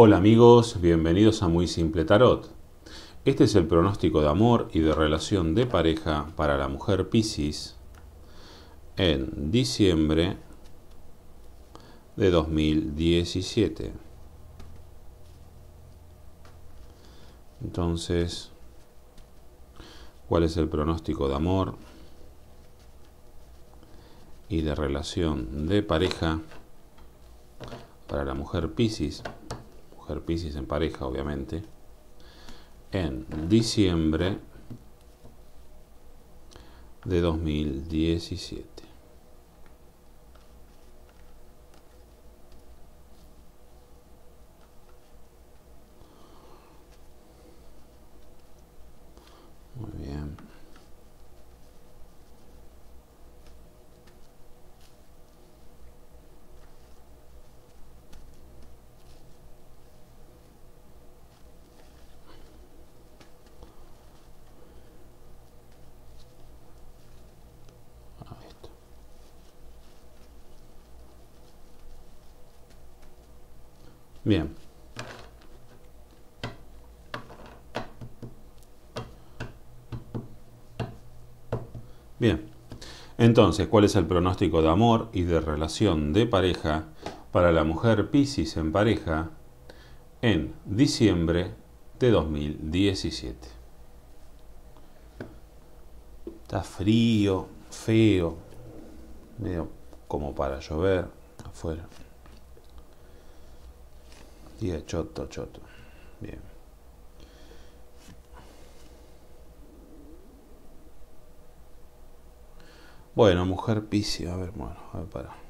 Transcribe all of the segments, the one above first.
Hola amigos, bienvenidos a Muy Simple Tarot. Este es el pronóstico de amor y de relación de pareja para la mujer Piscis en diciembre de 2017. Entonces, ¿cuál es el pronóstico de amor y de relación de pareja para la mujer Piscis? en pareja, obviamente, en diciembre de 2017. Bien. Bien. Entonces, ¿cuál es el pronóstico de amor y de relación de pareja para la mujer Piscis en pareja en diciembre de 2017? Está frío, feo, medio como para llover afuera. 10, choto, choto. Bien. Bueno, mujer piscis a ver, bueno, a ver, para.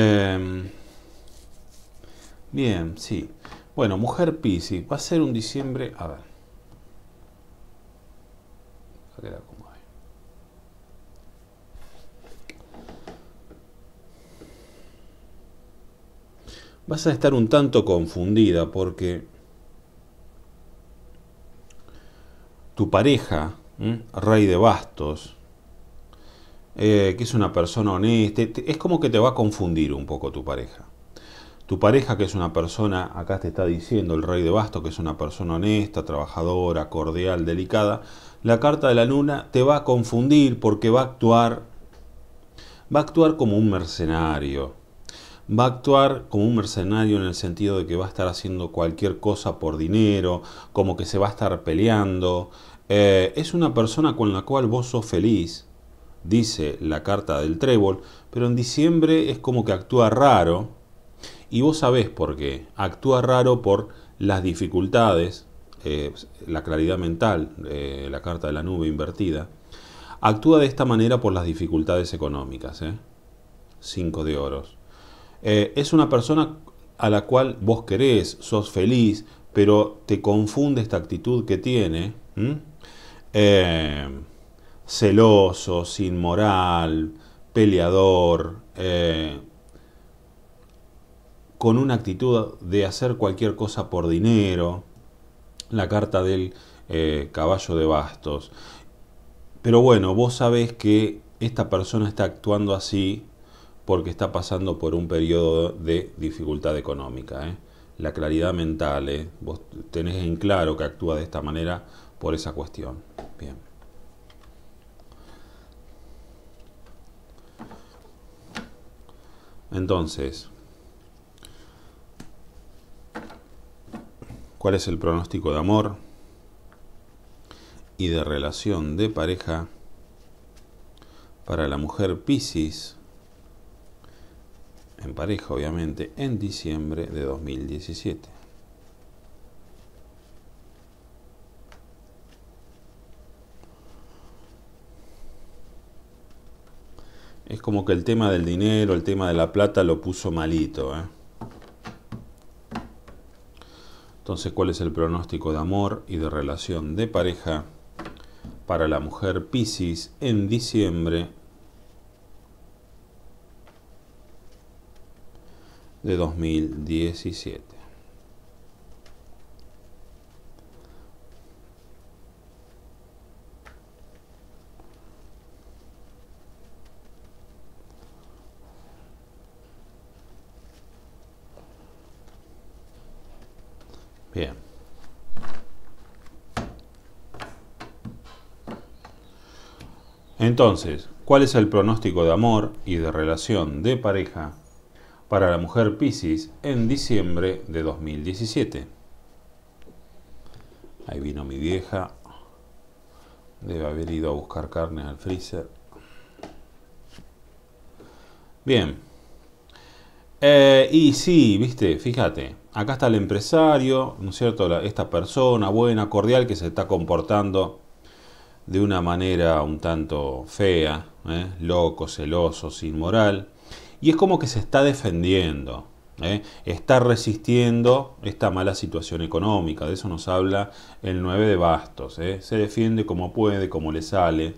Em, bien, sí. Bueno, mujer Pisi, Va a ser un diciembre. A ver. Vas a estar un tanto confundida porque tu pareja, rey de bastos, eh, que es una persona honesta, es como que te va a confundir un poco tu pareja. Tu pareja que es una persona, acá te está diciendo el rey de basto, que es una persona honesta, trabajadora, cordial, delicada, la carta de la luna te va a confundir porque va a actuar, va a actuar como un mercenario, va a actuar como un mercenario en el sentido de que va a estar haciendo cualquier cosa por dinero, como que se va a estar peleando. Eh, es una persona con la cual vos sos feliz, dice la carta del trébol, pero en diciembre es como que actúa raro. Y vos sabés por qué. Actúa raro por las dificultades, eh, la claridad mental, eh, la carta de la nube invertida. Actúa de esta manera por las dificultades económicas. 5 ¿eh? de oros. es una persona a la cual vos querés, sos feliz, pero te confunde esta actitud que tiene celoso, sin moral, peleador, eh, con una actitud de hacer cualquier cosa por dinero, la carta del eh, caballo de bastos. Pero bueno, vos sabés que esta persona está actuando así porque está pasando por un periodo de dificultad económica. Eh. La claridad mental, vos tenés en claro que actúa de esta manera por esa cuestión. Bien. Entonces, ¿cuál es el pronóstico de amor y de relación de pareja para la mujer Piscis? En pareja, obviamente, en diciembre de 2017. Es como que el tema del dinero, el tema de la plata lo puso malito. ¿eh? Entonces, ¿cuál es el pronóstico de amor y de relación de pareja para la mujer Piscis en diciembre de 2017? Entonces, ¿cuál es el pronóstico de amor y de relación de pareja para la mujer Pisces en diciembre de 2017? Ahí vino mi vieja. Debe haber ido a buscar carne al freezer. Bien. Eh, y sí, viste, fíjate, acá está el empresario, ¿no es cierto? esta persona buena, cordial, que se está comportando de una manera un tanto fea, ¿eh? loco, celoso, sin moral, y es como que se está defendiendo, ¿eh? está resistiendo esta mala situación económica, de eso nos habla el 9 de bastos, ¿eh? se defiende como puede, como le sale,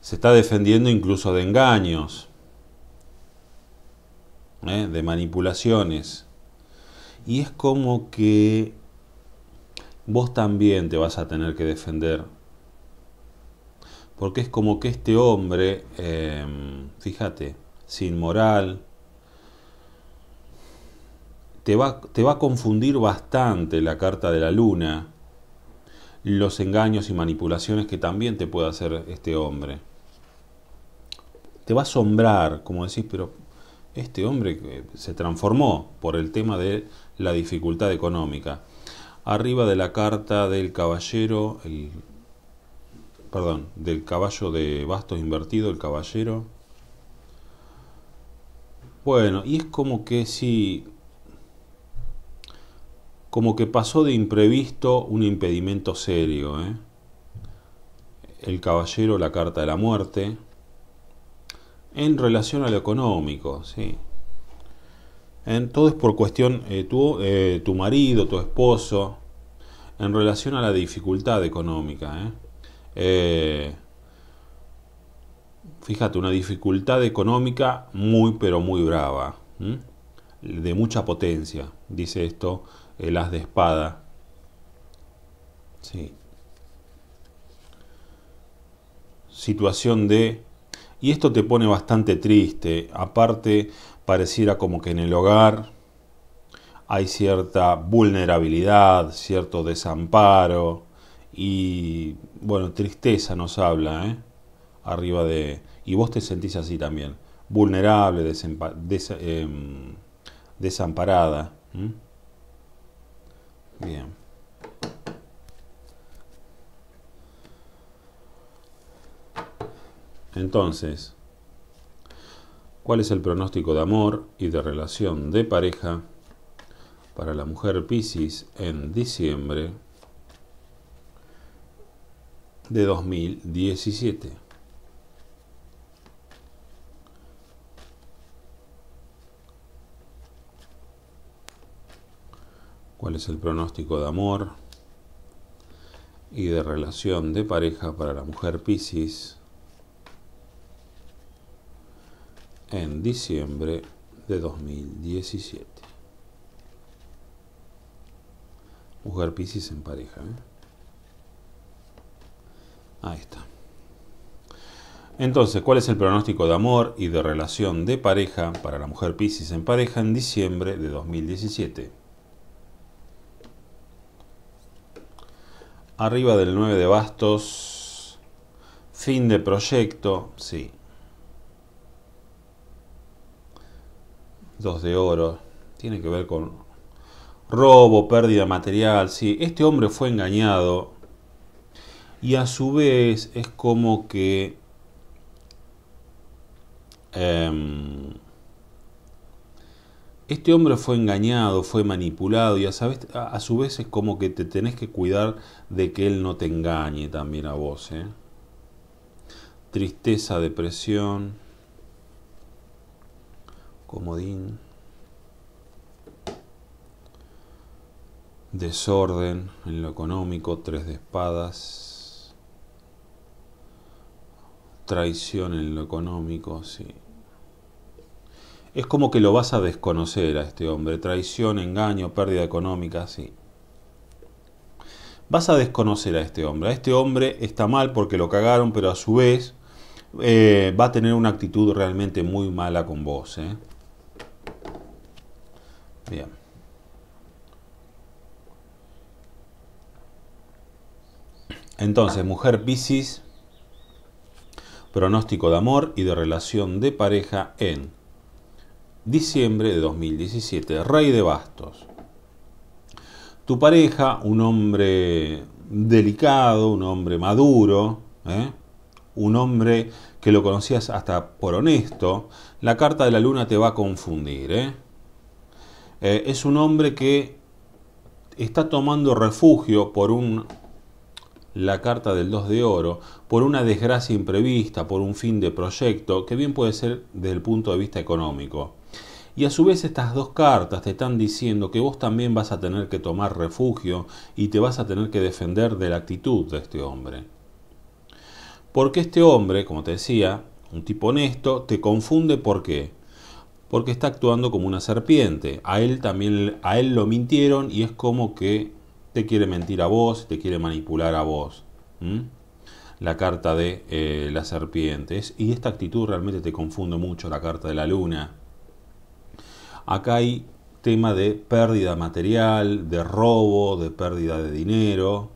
se está defendiendo incluso de engaños, de manipulaciones, y es como que vos también te vas a tener que defender. Porque es como que este hombre, em, fíjate, sin moral, te va, te va a confundir bastante la carta de la luna, los engaños y manipulaciones que también te puede hacer este hombre. Te va a asombrar, como decís, pero este hombre eh, se transformó por el tema de la dificultad económica arriba de la carta del caballero, el, perdón, del caballo de bastos invertido, el caballero. Bueno, y es como que si, como que pasó de imprevisto un impedimento serio, ¿eh? el caballero, la carta de la muerte, en relación a lo económico, sí. ¿eh? todo es por cuestión, eh, eh, tu, marido, tu esposo, en relación a la dificultad económica. fíjate, una dificultad económica muy pero muy brava, de mucha potencia, dice esto el as de espada. Sí. Situación de... Y esto te pone bastante triste, aparte pareciera como que en el hogar hay cierta vulnerabilidad, cierto desamparo y, bueno, tristeza nos habla, ¿eh? Arriba de... Y vos te sentís así también, vulnerable, em, desamparada. Bien. Entonces, cuál es el pronóstico de amor y de relación de pareja para la mujer Pisces en diciembre de 2017. ¿Cuál es el pronóstico de amor y de relación de pareja para la mujer Pisces en diciembre de 2017. Mujer Pisces en pareja. ¿eh? Ahí está. Entonces, ¿cuál es el pronóstico de amor y de relación de pareja para la mujer Pisces en pareja en diciembre de 2017? Arriba del 9 de bastos, fin de proyecto, sí, de oro. Tiene que ver con robo, pérdida material. Sí, este hombre fue engañado. Y a su vez es como que... Em, este hombre fue engañado, fue manipulado y a, a, su vez es como que te tenés que cuidar de que él no te engañe también a vos. ¿eh? Tristeza, depresión comodín, desorden en lo económico, tres de espadas, traición en lo económico, sí. Es como que lo vas a desconocer a este hombre, traición, engaño, pérdida económica, sí. Vas a desconocer a este hombre. A este hombre está mal porque lo cagaron, pero a su vez eh, va a tener una actitud realmente muy mala con vos. ¿eh? Bien. Entonces, mujer Piscis, pronóstico de amor y de relación de pareja en diciembre de 2017, Rey de Bastos. Tu pareja, un hombre delicado, un hombre maduro, ¿eh? un hombre que lo conocías hasta por honesto, la carta de la luna te va a confundir. ¿eh? Eh, es un hombre que está tomando refugio por la carta del 2 de oro, por una desgracia imprevista, por un fin de proyecto, que bien puede ser desde el punto de vista económico. Y a su vez estas dos cartas te están diciendo que vos también vas a tener que tomar refugio y te vas a tener que defender de la actitud de este hombre. Porque este hombre, como te decía, un tipo honesto, te confunde por qué porque está actuando como una serpiente. A él también a él lo mintieron y es como que te quiere mentir a vos, te quiere manipular a vos. La carta de eh, las la serpiente. y esta actitud realmente te confunde mucho la carta de la luna. Acá hay tema de pérdida material, de robo, de pérdida de dinero.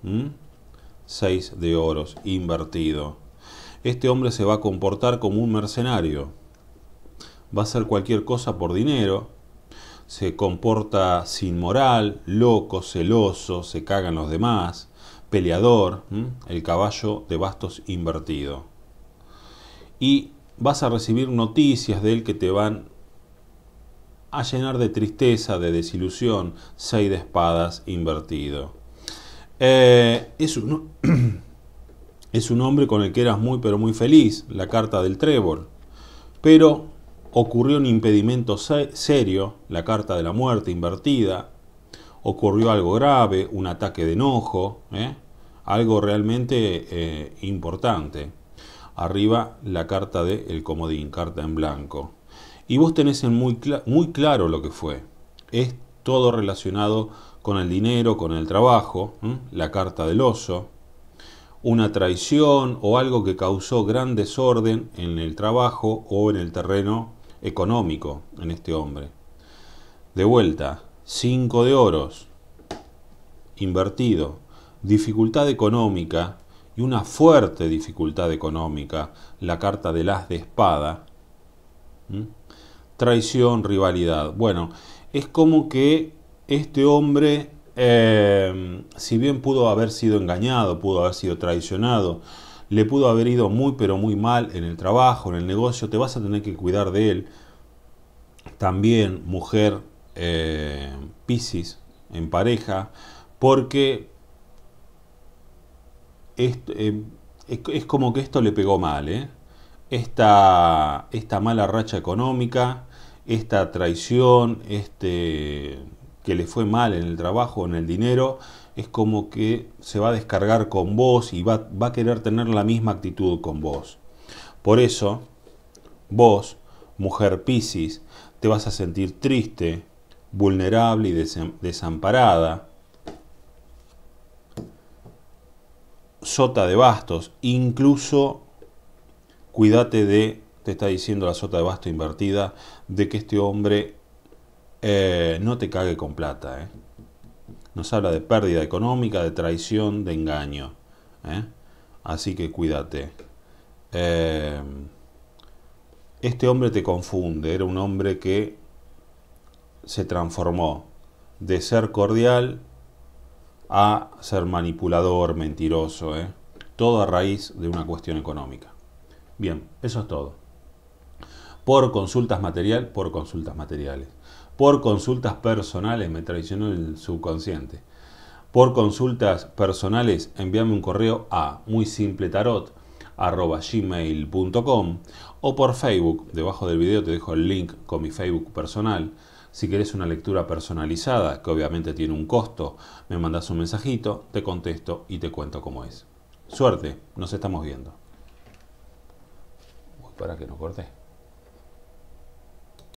Seis de oros, invertido. Este hombre se va a comportar como un mercenario va a hacer cualquier cosa por dinero, se comporta sin moral, loco, celoso, se cagan los demás, peleador, el caballo de bastos invertido. Y vas a recibir noticias de él que te van a llenar de tristeza, de desilusión, seis de espadas invertido. Eh, es, un, es un hombre con el que eras muy pero muy feliz, la carta del trébol. Pero ocurrió un impedimento serio, la carta de la muerte invertida, ocurrió algo grave, un ataque de enojo, ¿eh? algo realmente eh, importante. Arriba la carta del el comodín, carta en blanco. Y vos tenés muy, muy claro lo que fue. Es todo relacionado con el dinero, con el trabajo, la carta del oso, una traición o algo que causó gran desorden en el trabajo o en el terreno económico en este hombre. De vuelta, 5 de oros, invertido, dificultad económica y una fuerte dificultad económica, la carta del as de espada, traición, rivalidad. Bueno, es como que este hombre, eh, si bien pudo haber sido engañado, pudo haber sido traicionado, le pudo haber ido muy pero muy mal en el trabajo, en el negocio, te vas a tener que cuidar de él. También mujer eh, en pareja, porque eh, es, como que esto le pegó mal, ¿eh? esta, esta mala racha económica, esta traición, este que le fue mal en el trabajo, en el dinero, es como que se va a descargar con vos y va, va a querer tener la misma actitud con vos. Por eso, vos, mujer Piscis, te vas a sentir triste, vulnerable y desamparada, sota de bastos, incluso cuídate de, te está diciendo la sota de basto invertida, de que este hombre eh, no te cague con plata. Eh. Nos habla de pérdida económica, de traición, de engaño. Eh. Así que cuídate. este hombre te confunde. Era un hombre que se transformó de ser cordial a ser manipulador, mentiroso. Todo a raíz de una cuestión económica. Bien, eso es todo. Por consultas material, por consultas materiales por consultas personales, me traicionó el subconsciente. Por consultas personales, envíame un correo a muy simple tarot o por Facebook, debajo del video te dejo el link con mi Facebook personal. Si querés una lectura personalizada, que obviamente tiene un costo, me mandas un mensajito, te contesto y te cuento cómo es. Suerte, nos estamos viendo. para que no cortes